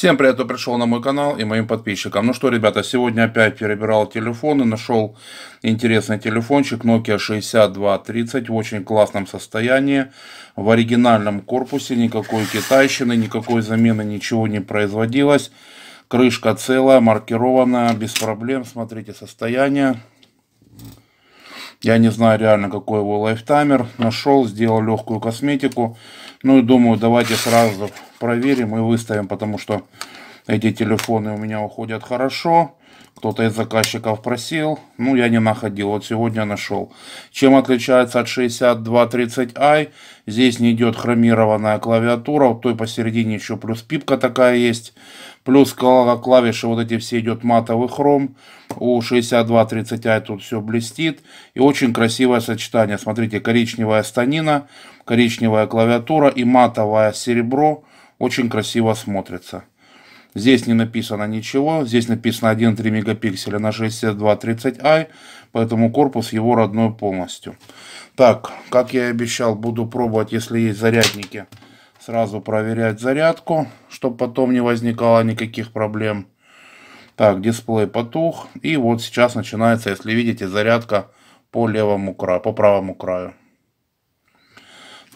Всем привет, кто пришел на мой канал и моим подписчикам. Ну что, ребята, сегодня опять перебирал телефоны, нашел интересный телефончик Nokia 6230 в очень классном состоянии, в оригинальном корпусе, никакой китайщины, никакой замены ничего не производилось. Крышка целая, маркированная, без проблем, смотрите состояние. Я не знаю реально, какой его лайфтаймер. Нашел, сделал легкую косметику. Ну и думаю, давайте сразу проверим и выставим, потому что эти телефоны у меня уходят хорошо. Кто-то из заказчиков просил, ну я не находил, вот сегодня нашел. Чем отличается от 6230i? Здесь не идет хромированная клавиатура, вот той посередине еще плюс пипка такая есть. Плюс клавиши вот эти все идет матовый хром. У 6230i тут все блестит. И очень красивое сочетание. Смотрите, коричневая станина, коричневая клавиатура и матовое серебро очень красиво смотрится. Здесь не написано ничего, здесь написано 1,3 мегапикселя на 6230i, поэтому корпус его родной полностью. Так, как я и обещал, буду пробовать, если есть зарядники, сразу проверять зарядку, чтобы потом не возникало никаких проблем. Так, дисплей потух. И вот сейчас начинается, если видите, зарядка по левому краю, по правому краю.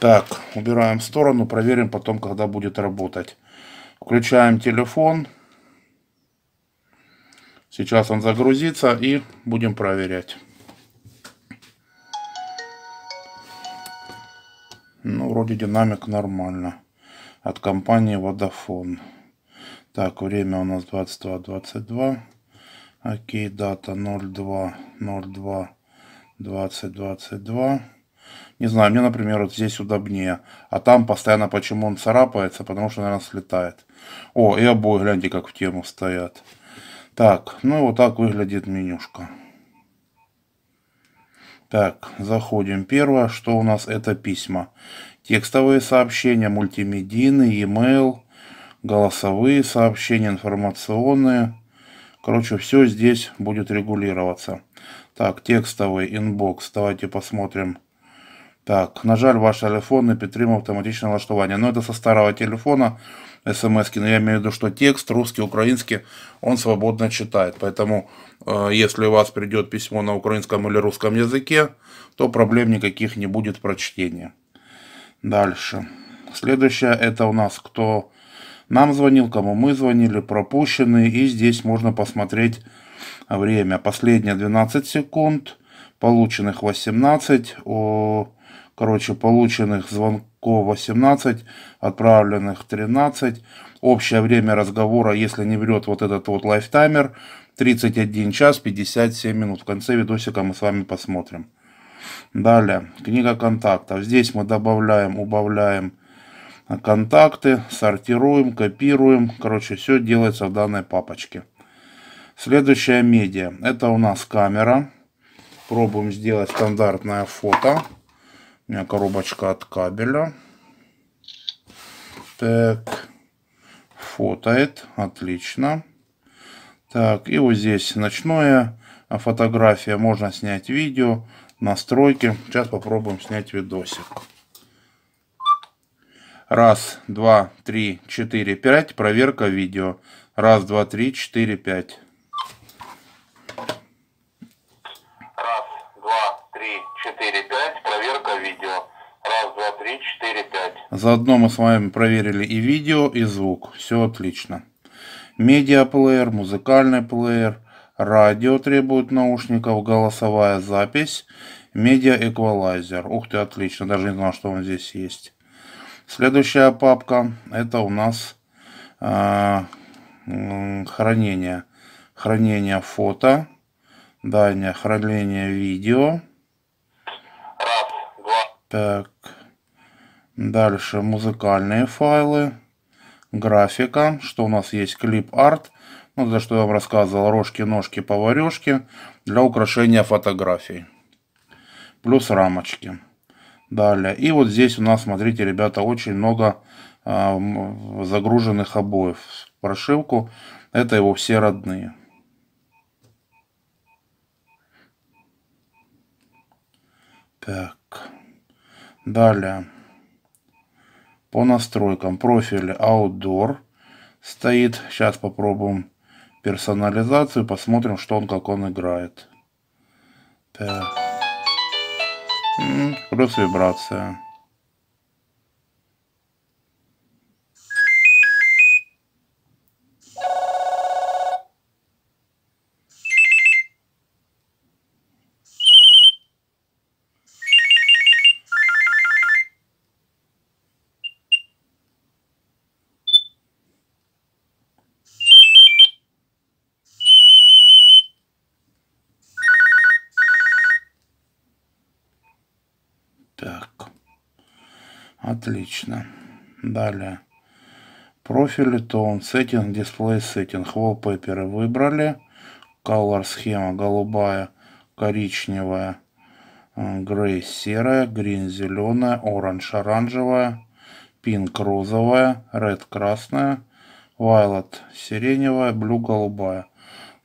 Так, убираем в сторону, проверим потом, когда будет работать. Включаем телефон. Сейчас он загрузится и будем проверять. Ну, вроде динамик нормально. От компании Vodafone. Так, время у нас 22.22. Окей, дата 02.02.2022. Не знаю, мне, например, вот здесь удобнее. А там постоянно почему он царапается, потому что, наверное, слетает. О, и обои, гляньте, как в тему стоят. Так, ну и вот так выглядит менюшка. Так, заходим. Первое, что у нас, это письма. Текстовые сообщения, мультимедийные, e-mail, голосовые сообщения, информационные. Короче, все здесь будет регулироваться. Так, текстовый инбокс. Давайте посмотрим так, на жаль, ваш телефон не підтримав автоматичне налаштування. Ну, это со старого телефона смс -ки. Но ну, я имею в виду, что текст русский, украинский, он свободно читает. Поэтому, если у вас придет письмо на украинском или русском языке, то проблем никаких не будет в прочтении. Дальше. Следующее это у нас кто нам звонил, кому мы звонили, пропущенные. И здесь можно посмотреть время. Последние 12 секунд, полученных 18. О Короче, полученных звонков 18, отправленных 13. Общее время разговора, если не берет вот этот вот лайфтаймер, 31 час 57 минут. В конце видосика мы с вами посмотрим. Далее, книга контактов. Здесь мы добавляем, убавляем контакты, сортируем, копируем. Короче, все делается в данной папочке. Следующая медиа. Это у нас камера. Пробуем сделать стандартное фото. У меня коробочка от кабеля. Так. Фотоет. Отлично. Так, и вот здесь ночное. А фотография. Можно снять видео. Настройки. Сейчас попробуем снять видосик. Раз, два, три, четыре, пять. Проверка видео. Раз, два, три, четыре, пять. три, четыре, пять. Заодно мы с вами проверили и видео, и звук. Все отлично. Медиаплеер, музыкальный плеер, радио требует наушников, голосовая запись, медиа-эквалайзер. Ух ты, отлично, даже не знал, что он здесь есть. Следующая папка, это у нас э, хранение. Хранение фото, далее хранение видео. Так, Дальше музыкальные файлы, графика, что у нас есть клип-арт, ну, за что я вам рассказывал, рожки-ножки-поварешки для украшения фотографий. Плюс рамочки. Далее. И вот здесь у нас, смотрите, ребята, очень много э, загруженных обоев. Прошивку. Это его все родные. Так. Далее по настройкам профиль Outdoor стоит. Сейчас попробуем персонализацию, посмотрим, что он, как он играет. Так. Плюс вибрация. Отлично. Далее. Профили, тон, сеттинг, дисплей, сеттинг. Wallpaper выбрали. Color схема голубая, коричневая, грей серая, green зеленая, orange оранжевая, pink розовая, red красная, violet сиреневая, blue голубая.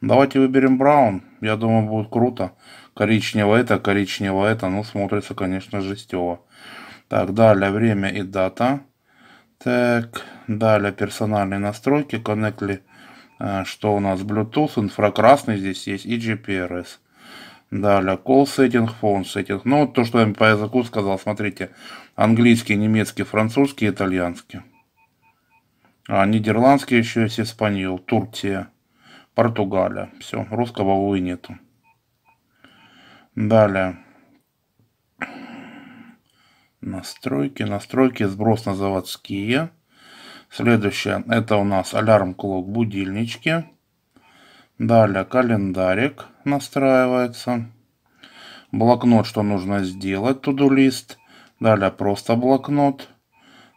Давайте выберем браун. Я думаю, будет круто. Коричнево это, коричнево это. Ну, смотрится, конечно, жестево. Так, далее время и дата. Так, далее персональные настройки, коннекли, э, что у нас, Bluetooth, инфракрасный здесь есть и GPRS. Далее, call setting, phone setting. Ну, вот то, что я по языку сказал, смотрите, английский, немецкий, французский, итальянский. А, нидерландский еще есть, испанил, Турция, Португалия. Все, русского, увы, нету. Далее. Настройки, настройки, сброс на заводские. Следующее, это у нас алярм клок, будильнички. Далее календарик настраивается. Блокнот, что нужно сделать, туду-лист. Далее просто блокнот.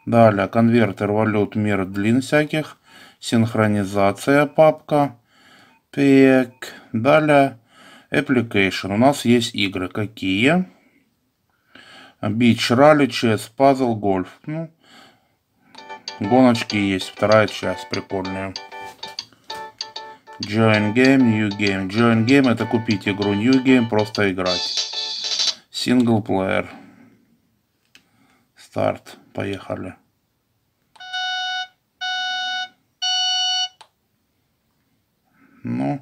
Далее конвертер валют мир длин всяких. Синхронизация папка. Так, далее application. У нас есть игры. Какие? Какие? Бич, ралли, чес, пазл, гольф. Ну, гоночки есть. Вторая часть прикольная. Join Game, New Game. Join Game это купить игру, New Game просто играть. Single Player. Старт. Поехали. Ну,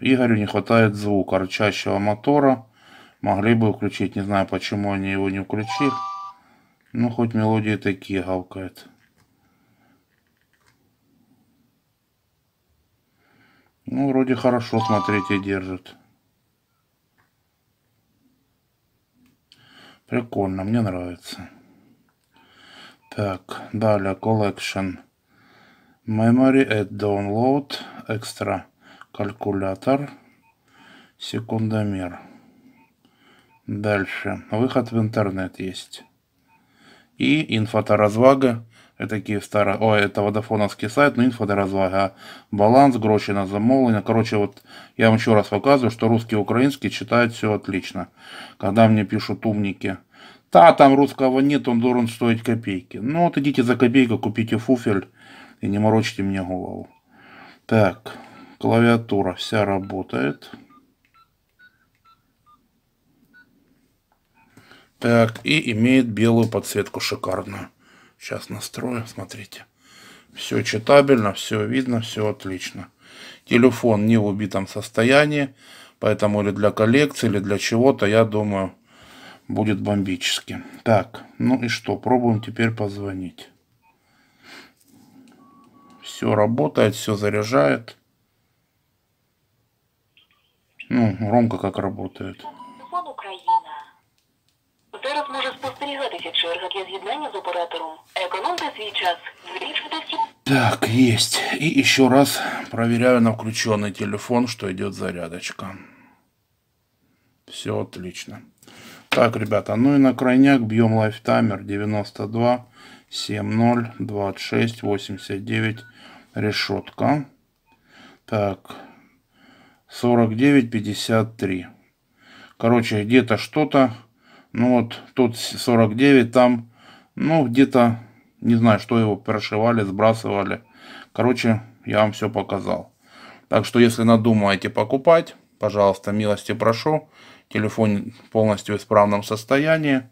Игорю не хватает звука рычащего мотора. Могли бы включить, не знаю, почему они его не включили. Ну, хоть мелодии такие гавкают. Ну, вроде хорошо смотрите, держит. Прикольно, мне нравится. Так, далее Collection. Memory at Download. Extra. Калькулятор. Секундомер. Дальше. Выход в интернет есть. И инфо инфоторазвага. Это Киевстара. Ой, это водофоновский сайт, но инфо инфоторазвага. Баланс, Грочина, Замолвина. Короче, вот я вам еще раз показываю, что русский и украинский читают все отлично. Когда мне пишут умники. Та, там русского нет, он должен стоить копейки. Ну вот идите за копейку, купите фуфель и не морочите мне голову. Так, клавиатура вся работает. Так, и имеет белую подсветку шикарную. Сейчас настрою, смотрите. Все читабельно, все видно, все отлично. Телефон не в убитом состоянии, поэтому или для коллекции, или для чего-то, я думаю, будет бомбически. Так, ну и что, пробуем теперь позвонить. Все работает, все заряжает. Ну, Ромка как работает зараз може спостерігатися черга для з'єднання з оператором. Економте свій час. Збільшуйте всі. Так, есть. И еще раз проверяю на включенный телефон, что идет зарядочка. Все отлично. Так, ребята, ну и на крайняк бьем лайфтаймер 92 70 26 89 решетка. Так, 49 53. Короче, где-то что-то ну вот тут 49, там, ну где-то, не знаю, что его прошивали, сбрасывали. Короче, я вам все показал. Так что, если надумаете покупать, пожалуйста, милости прошу. Телефон полностью в исправном состоянии.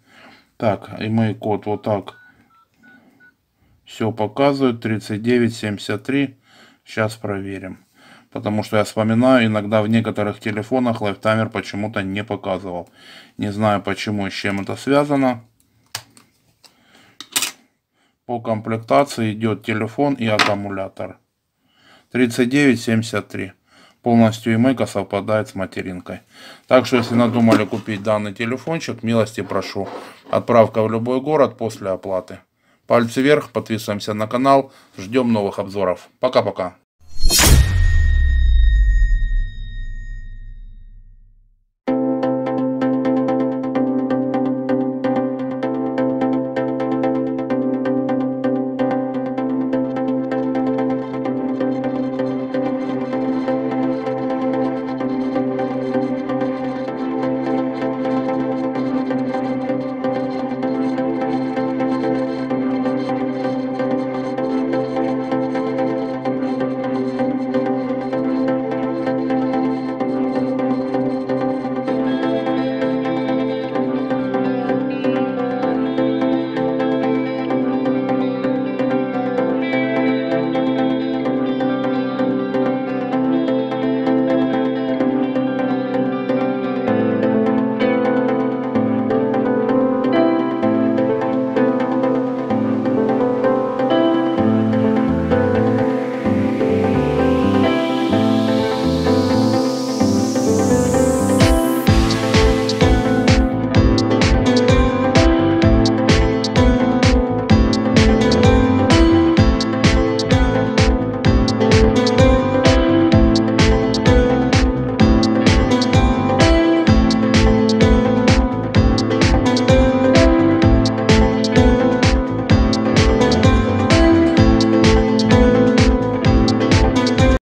Так, и мой код вот так все показывает. 3973. Сейчас проверим. Потому что я вспоминаю, иногда в некоторых телефонах лайфтаймер почему-то не показывал. Не знаю почему и с чем это связано. По комплектации идет телефон и аккумулятор. 3973. Полностью имейка совпадает с материнкой. Так что, если надумали купить данный телефончик, милости прошу. Отправка в любой город после оплаты. Пальцы вверх, подписываемся на канал, ждем новых обзоров. Пока-пока.